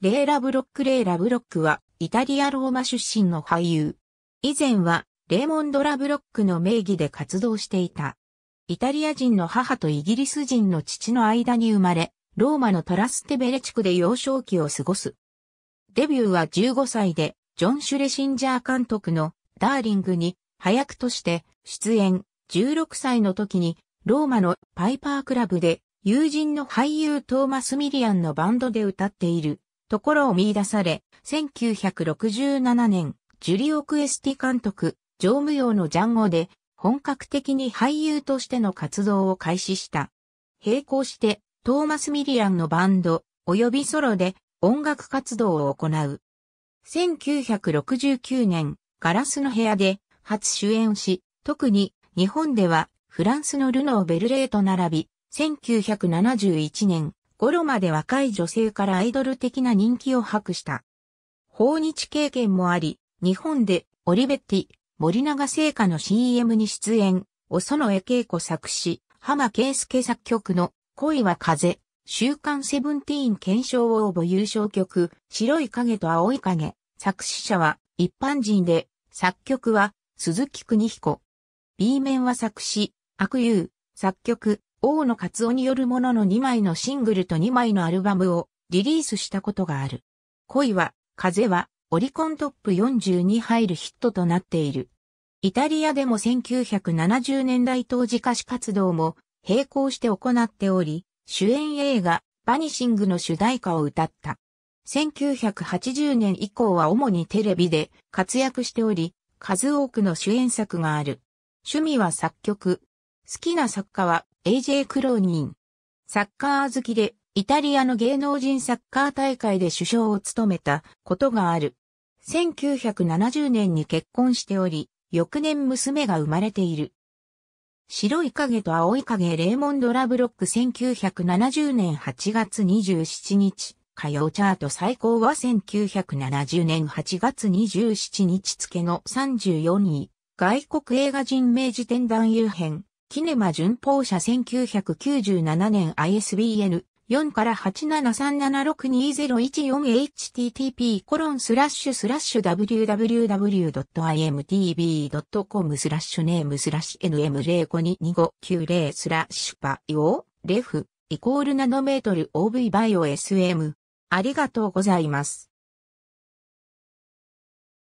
レーラ・ブロック・レーラ・ブロックは、イタリア・ローマ出身の俳優。以前は、レーモンド・ラ・ブロックの名義で活動していた。イタリア人の母とイギリス人の父の間に生まれ、ローマのトラステベレ地区で幼少期を過ごす。デビューは15歳で、ジョン・シュレシンジャー監督のダーリングに、早くとして出演、16歳の時に、ローマのパイパークラブで、友人の俳優トーマス・ミリアンのバンドで歌っている。ところを見出され、1967年、ジュリオ・クエスティ監督、常務用のジャンゴで、本格的に俳優としての活動を開始した。並行して、トーマス・ミリアンのバンド、及びソロで音楽活動を行う。1969年、ガラスの部屋で初主演し、特に日本ではフランスのルノー・ベルレーと並び、1971年、頃まで若い女性からアイドル的な人気を博した。訪日経験もあり、日本でオリベッティ、森永製菓の CM に出演、おそのえ恵子作詞、浜圭介作曲の恋は風、週刊セブンティーン検証応募優勝曲、白い影と青い影、作詞者は一般人で、作曲は鈴木邦彦。B 面は作詞、悪友、作曲、大野勝夫によるものの2枚のシングルと2枚のアルバムをリリースしたことがある。恋は、風は、オリコントップ40に入るヒットとなっている。イタリアでも1970年代当時歌手活動も並行して行っており、主演映画、バニシングの主題歌を歌った。1980年以降は主にテレビで活躍しており、数多くの主演作がある。趣味は作曲。好きな作家は AJ クローニン。サッカー好きで、イタリアの芸能人サッカー大会で首相を務めたことがある。1970年に結婚しており、翌年娘が生まれている。白い影と青い影レーモンド・ラブロック1970年8月27日。火曜チャート最高は1970年8月27日付の34位。外国映画人名辞典男優編。キネマ巡報社1997年 ISBN 4から873762014 http コロンスラッシュスラッシュ www.imtb.com スラッシュネームスラッシュ nm0522590 スラッシュパイオレフイコールナノメートル OV バイオ SM ありがとうございます。